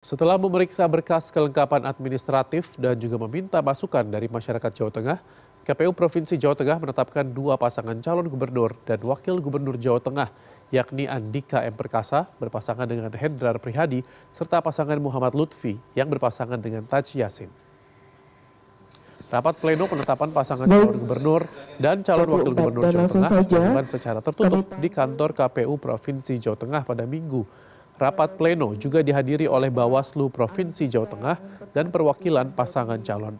Setelah memeriksa berkas kelengkapan administratif dan juga meminta masukan dari masyarakat Jawa Tengah, KPU Provinsi Jawa Tengah menetapkan dua pasangan calon gubernur dan wakil gubernur Jawa Tengah, yakni Andika M. Perkasa berpasangan dengan Hendrar Prihadi, serta pasangan Muhammad Lutfi yang berpasangan dengan Taj Yasin. Rapat pleno penetapan pasangan calon gubernur dan calon wakil gubernur Jawa Tengah dilakukan secara tertutup di kantor KPU Provinsi Jawa Tengah pada Minggu Rapat pleno juga dihadiri oleh Bawaslu Provinsi Jawa Tengah dan perwakilan pasangan calon.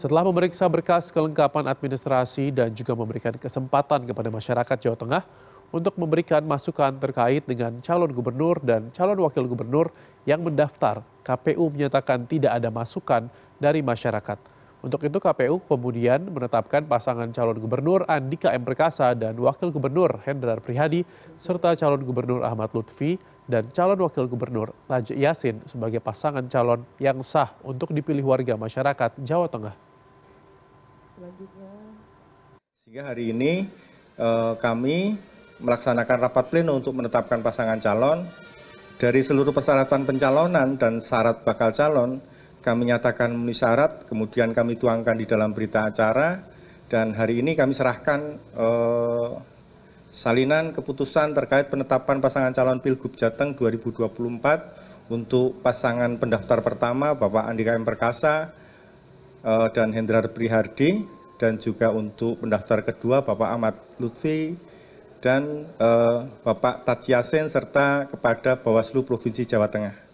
Setelah memeriksa berkas kelengkapan administrasi dan juga memberikan kesempatan kepada masyarakat Jawa Tengah untuk memberikan masukan terkait dengan calon gubernur dan calon wakil gubernur yang mendaftar, KPU menyatakan tidak ada masukan dari masyarakat. Untuk itu KPU kemudian menetapkan pasangan calon gubernur Andika M. Perkasa dan Wakil Gubernur Hendrar Prihadi serta calon gubernur Ahmad Lutfi dan calon wakil gubernur Taj Yasin sebagai pasangan calon yang sah untuk dipilih warga masyarakat Jawa Tengah. Sehingga hari ini eh, kami melaksanakan rapat pleno untuk menetapkan pasangan calon. Dari seluruh persyaratan pencalonan dan syarat bakal calon, kami nyatakan memenuhi syarat, kemudian kami tuangkan di dalam berita acara, dan hari ini kami serahkan eh, Salinan keputusan terkait penetapan pasangan calon Pilgub Jateng 2024 untuk pasangan pendaftar pertama Bapak Andika M. Perkasa eh, dan Hendrar Prihardi dan juga untuk pendaftar kedua Bapak Ahmad Lutfi dan eh, Bapak Taj serta kepada Bawaslu Provinsi Jawa Tengah.